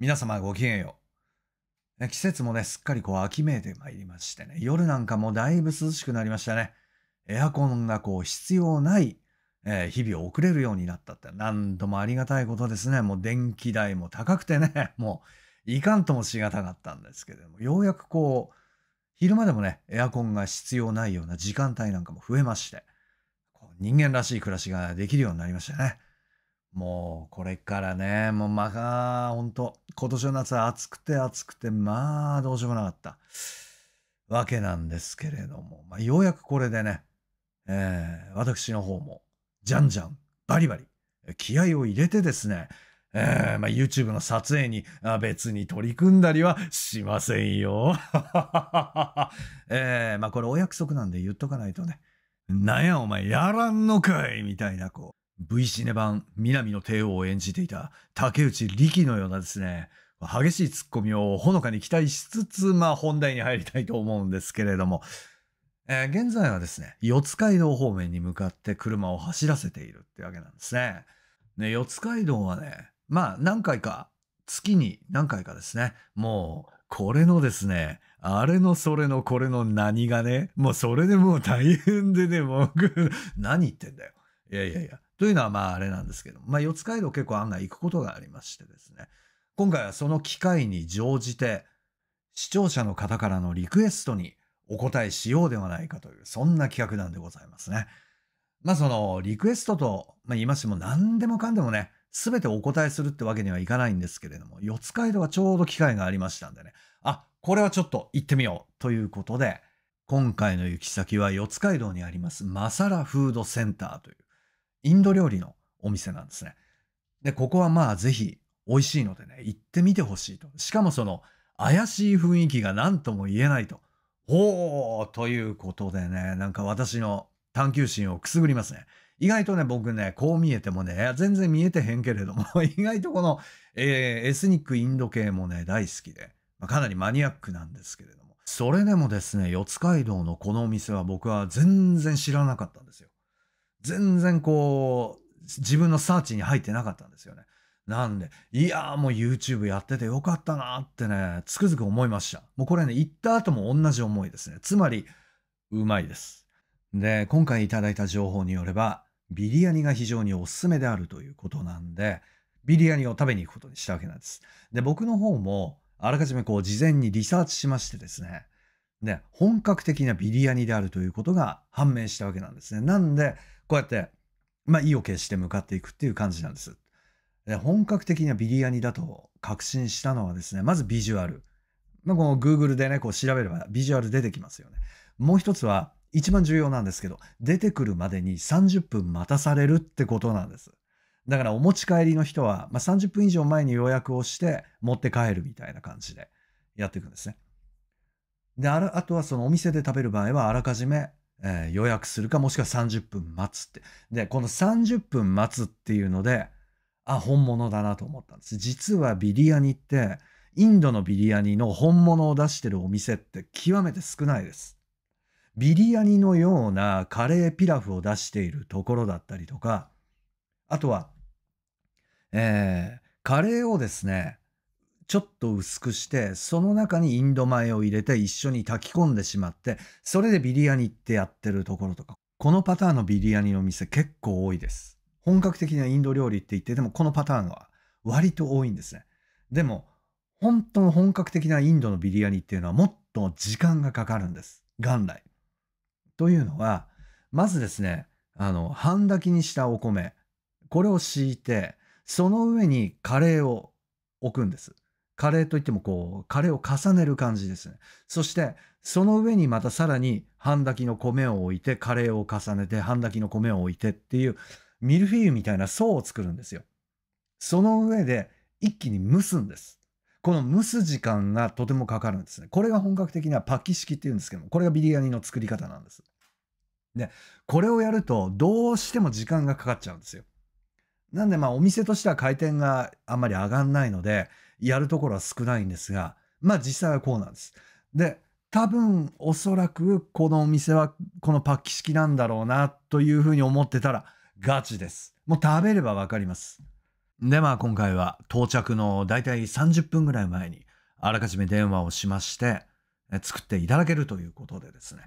皆様ごきげんよう。季節もね、すっかりこう秋めいてまいりましてね、夜なんかもだいぶ涼しくなりましたね。エアコンがこう必要ない、えー、日々を送れるようになったって何度もありがたいことですね。もう電気代も高くてね、もういかんともしがたかったんですけども、ようやくこう、昼間でもね、エアコンが必要ないような時間帯なんかも増えまして、こう人間らしい暮らしができるようになりましたね。もうこれからね、もうまあ、本当今年の夏は暑くて暑くて、まあどうしようもなかったわけなんですけれども、まあ、ようやくこれでね、えー、私の方も、じゃんじゃん、バリバリ、気合を入れてですね、えーまあ、YouTube の撮影に別に取り組んだりはしませんよ。えー、まあこれお約束なんで言っとかないとね、なんやお前やらんのかいみたいなこう。V シネ版南の帝王を演じていた竹内力のようなですね、激しいツッコミをほのかに期待しつつ、まあ本題に入りたいと思うんですけれども、えー、現在はですね、四街道方面に向かって車を走らせているってわけなんですね。ね、四街道はね、まあ何回か、月に何回かですね、もうこれのですね、あれのそれのこれの何がね、もうそれでもう大変でね、僕、何言ってんだよ。いやいやいや、というのはまああれなんですけど、まあ四街道結構案外行くことがありましてですね、今回はその機会に乗じて、視聴者の方からのリクエストにお答えしようではないかという、そんな企画なんでございますね。まあそのリクエストと、まあ、言いましても何でもかんでもね、すべてお答えするってわけにはいかないんですけれども、四街道はちょうど機会がありましたんでね、あ、これはちょっと行ってみようということで、今回の行き先は四街道にありますマサラフードセンターという、インド料理のお店なんですね。で、ここはまあぜひ美味しいのでね、行ってみてほしいと。しかもその怪しい雰囲気が何とも言えないと。ほうということでね、なんか私の探求心をくすぐりますね。意外とね、僕ね、こう見えてもね、全然見えてへんけれども、意外とこの、えー、エスニックインド系もね、大好きで、まあ、かなりマニアックなんですけれども、それでもですね、四街道のこのお店は僕は全然知らなかったんですよ。全然こう、自分のサーチに入ってなかったんですよね。なんで、いやーもう YouTube やっててよかったなーってね、つくづく思いました。もうこれね、行った後も同じ思いですね。つまり、うまいです。で、今回いただいた情報によれば、ビリヤニが非常におすすめであるということなんで、ビリヤニを食べに行くことにしたわけなんです。で、僕の方も、あらかじめこう事前にリサーチしましてですね、で、本格的なビリヤニであるということが判明したわけなんですね。なんで、こうやって、まあ、意を決して向かっていくっていう感じなんです。で本格的なビリヤニだと確信したのはですね、まずビジュアル。まあ、この Google でね、こう調べればビジュアル出てきますよね。もう一つは、一番重要なんですけど、出てくるまでに30分待たされるってことなんです。だからお持ち帰りの人は、まあ、30分以上前に予約をして持って帰るみたいな感じでやっていくんですね。で、あとはそのお店で食べる場合はあらかじめえー、予約するか、もしくは30分待つって。で、この30分待つっていうので、あ、本物だなと思ったんです。実はビリヤニって、インドのビリヤニの本物を出してるお店って極めて少ないです。ビリヤニのようなカレーピラフを出しているところだったりとか、あとは、えー、カレーをですね、ちょっと薄くして、その中にインド米を入れて一緒に炊き込んでしまって、それでビリヤニってやってるところとか、このパターンのビリヤニの店結構多いです。本格的なインド料理って言ってでもこのパターンは割と多いんですね。でも、本当の本格的なインドのビリヤニっていうのはもっと時間がかかるんです。元来。というのは、まずですね、あの、半炊きにしたお米、これを敷いて、その上にカレーを置くんです。カレーといってもこう、カレーを重ねる感じですね。そして、その上にまたさらに半炊きの米を置いて、カレーを重ねて、半炊きの米を置いてっていう、ミルフィーユみたいな層を作るんですよ。その上で、一気に蒸すんです。この蒸す時間がとてもかかるんですね。これが本格的なパッキ式っていうんですけども、これがビリヤニの作り方なんです。で、これをやると、どうしても時間がかかっちゃうんですよ。なんでまあお店としては回転があんまり上がんないので、やるところは少ないんですが、まあ実際はこうなんです。で、多分おそらくこのお店はこのパッキ式なんだろうなというふうに思ってたらガチです。もう食べればわかります。でまあ今回は到着のだいたい30分ぐらい前にあらかじめ電話をしまして作っていただけるということでですね。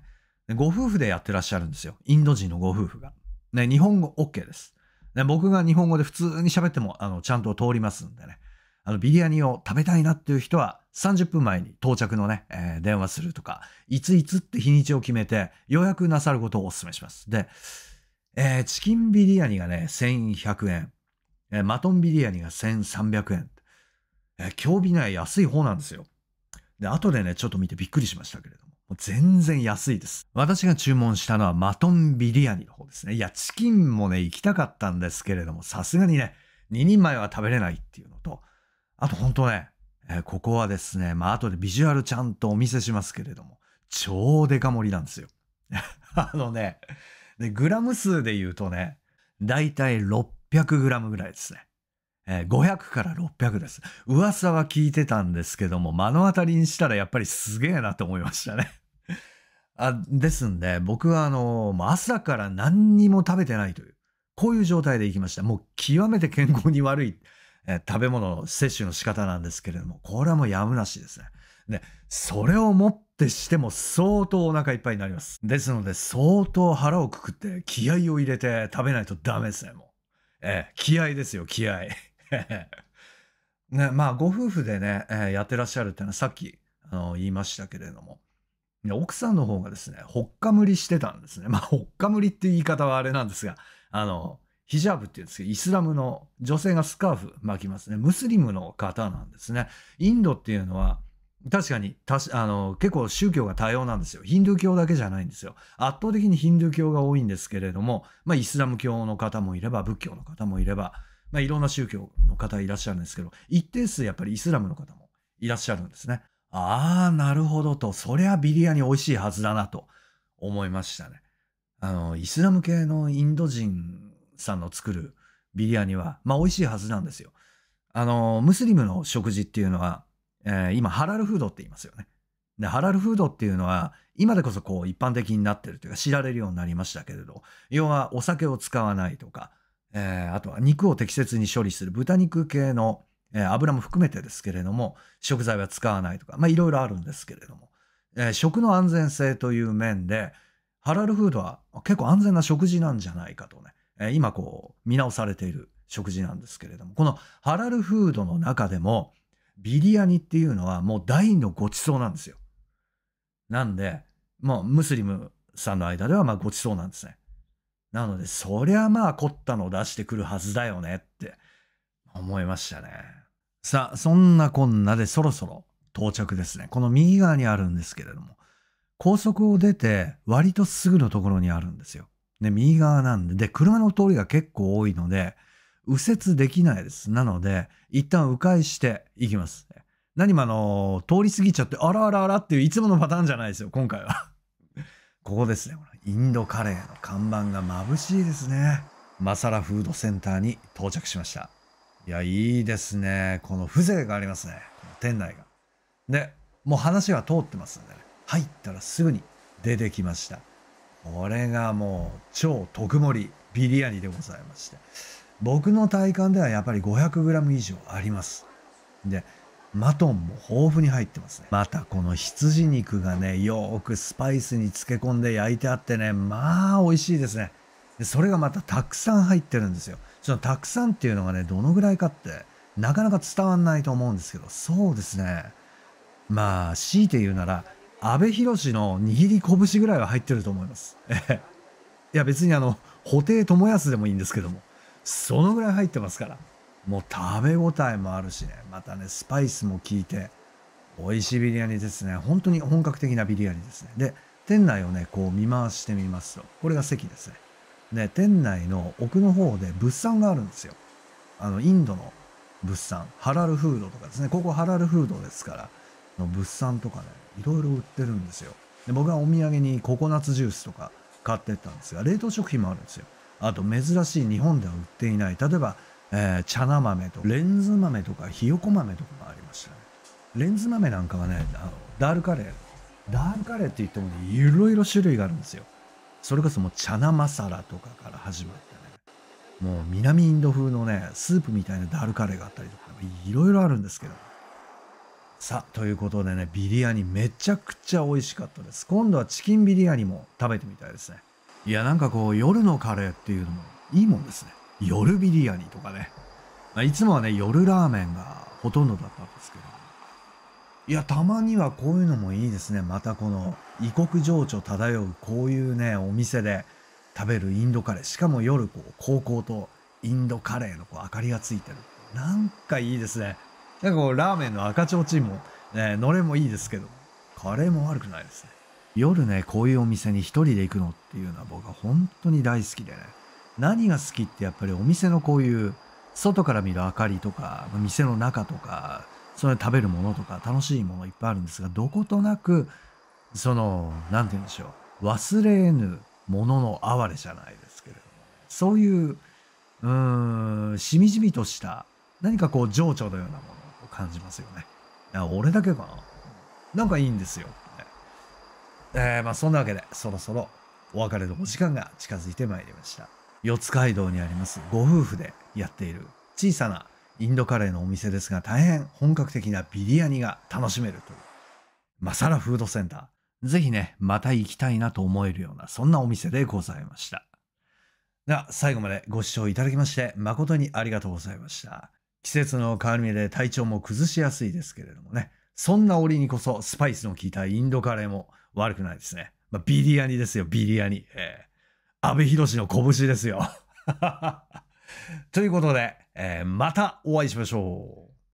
ご夫婦でやってらっしゃるんですよ。インド人のご夫婦が。ね、日本語 OK です。ね、僕が日本語で普通に喋ってもあのちゃんと通りますんでね。あのビリヤニを食べたいなっていう人は30分前に到着のね、えー、電話するとか、いついつって日にちを決めて予約なさることをお勧めします。で、えー、チキンビリヤニがね、1100円。えー、マトンビリヤニが1300円。えー、今日ビ安い方なんですよ。で、後でね、ちょっと見てびっくりしましたけれども。もう全然安いです。私が注文したのはマトンビリヤニの方ですね。いや、チキンもね、行きたかったんですけれども、さすがにね、2人前は食べれないっていうのと、あと本当ね、えー、ここはですね、まあ後でビジュアルちゃんとお見せしますけれども、超デカ盛りなんですよ。あのねで、グラム数で言うとね、だいたい600グラムぐらいですね。えー、500から600です。噂は聞いてたんですけども、目の当たりにしたらやっぱりすげえなと思いましたね。あですんで、僕はあのー、朝から何にも食べてないという、こういう状態で行きました。もう極めて健康に悪い。えー、食べ物の摂取の仕方なんですけれども、これはもうやむなしですね。で、それをもってしても相当お腹いっぱいになります。ですので、相当腹をくくって気合を入れて食べないとダメですね、もう。えー、気合ですよ、気合。ね、まあ、ご夫婦でね、えー、やってらっしゃるっていうのはさっき、あの言いましたけれども、奥さんの方がですね、ほっかむりしてたんですね。まあ、ほっかむりっていう言い方はあれなんですが、あの、ヒジャブって言うんですけど、イスラムの女性がスカーフ巻きますね。ムスリムの方なんですね。インドっていうのは、確かにたしあの結構宗教が多様なんですよ。ヒンドゥー教だけじゃないんですよ。圧倒的にヒンドゥー教が多いんですけれども、まあ、イスラム教の方もいれば、仏教の方もいれば、まあ、いろんな宗教の方いらっしゃるんですけど、一定数やっぱりイスラムの方もいらっしゃるんですね。ああ、なるほどと、そりゃビリヤニ美味しいはずだなと思いましたね。あの、イスラム系のインド人さんの作るビリヤニは、まあ、美味しいはずなんですよ。あの、ムスリムの食事っていうのは、えー、今、ハラルフードって言いますよね。で、ハラルフードっていうのは、今でこそこう一般的になってるというか知られるようになりましたけれど、要はお酒を使わないとか、えー、あとは肉を適切に処理する豚肉系の、えー、油も含めてですけれども、食材は使わないとか、まあいろいろあるんですけれども、えー、食の安全性という面で、ハラルフードは結構安全な食事なんじゃないかとね、え今こう見直されている食事なんですけれどもこのハラルフードの中でもビリヤニっていうのはもう大のごちそうなんですよ。なんで、もうムスリムさんの間ではまあごちそうなんですね。なので、そりゃまあ凝ったのを出してくるはずだよねって思いましたね。さあ、そんなこんなでそろそろ到着ですね。この右側にあるんですけれども、高速を出て割とすぐのところにあるんですよ。で、右側なんで、で、車の通りが結構多いので、右折できないです。なので、一旦迂回していきます。何もあの通り過ぎちゃって、あらあらあらっていういつものパターンじゃないですよ、今回は。ここですね、インドカレーの看板が眩しいですね。マサラフードセンターに到着しました。いや、いいですね。この風情がありますね。この店内が。で、もう話は通ってますんでね。入ったらすぐに出てきました。これがもう超特盛りビリヤニでございまして。僕の体感ではやっぱり 500g 以上あります。で、マトンも豊富に入ってますね。またこの羊肉がね、よーくスパイスに漬け込んで焼いてあってね、まあ美味しいですね。でそれがまたたくさん入ってるんですよ。そのたくさんっていうのがね、どのぐらいかって、なかなか伝わんないと思うんですけど、そうですね。まあ、強いて言うなら、安倍博の握り拳ぐらいは入ってると思います。え いや別にあの、布袋寅泰でもいいんですけども、そのぐらい入ってますから。もう食べ応えもあるしね、またね、スパイスも効いて、美味しいビリヤニですね。本当に本格的なビリヤニですね。で、店内をね、こう見回してみますと、これが席ですね。で、店内の奥の方で物産があるんですよ。あの、インドの物産、ハラルフードとかですね。ここハラルフードですから、の物産とかね、いろいろ売ってるんですよ。で僕はお土産にココナッツジュースとか買ってったんですが、冷凍食品もあるんですよ。あと珍しい日本では売っていない、例えば、えー、茶菜豆とレンズ豆とかひよこ豆とかもありましたね。レンズ豆なんかはね、あのダールカレー、ダールカレーって言ってもね、いろいろ種類があるんですよ。それこそもう茶菜マサラとかから始まってね、もう南インド風のね、スープみたいなダールカレーがあったりとか、いろいろあるんですけど、さあということでねビリヤニめちゃくちゃ美味しかったです今度はチキンビリヤニも食べてみたいですねいやなんかこう夜のカレーっていうのもいいもんですね夜ビリヤニとかね、まあ、いつもはね夜ラーメンがほとんどだったんですけどいやたまにはこういうのもいいですねまたこの異国情緒漂うこういうねお店で食べるインドカレーしかも夜こう高校とインドカレーのこう明かりがついてるなんかいいですねなんかこう、ラーメンの赤ちょうちんも、ね、のれんもいいですけど、カレーも悪くないですね。夜ね、こういうお店に一人で行くのっていうのは僕は本当に大好きでね。何が好きってやっぱりお店のこういう、外から見る明かりとか、店の中とか、その食べるものとか楽しいものいっぱいあるんですが、どことなく、その、なんて言うんでしょう。忘れぬものの哀れじゃないですけれども、そういう、うん、しみじみとした、何かこう情緒のようなもの。感じますよね。いや、俺だけかな。なんかいいんですよ。えー、まあそんなわけで、そろそろお別れのお時間が近づいてまいりました。四街道にありますご夫婦でやっている小さなインドカレーのお店ですが大変本格的なビリヤニが楽しめるという。マさらフードセンター。ぜひね、また行きたいなと思えるような、そんなお店でございました。では、最後までご視聴いただきまして誠にありがとうございました。季節の変わり目で体調も崩しやすいですけれどもね。そんな折にこそスパイスの効いたインドカレーも悪くないですね。まあ、ビリヤニですよ、ビリヤニ。えー、安倍博士の拳ですよ。ということで、えー、またお会いしましょう。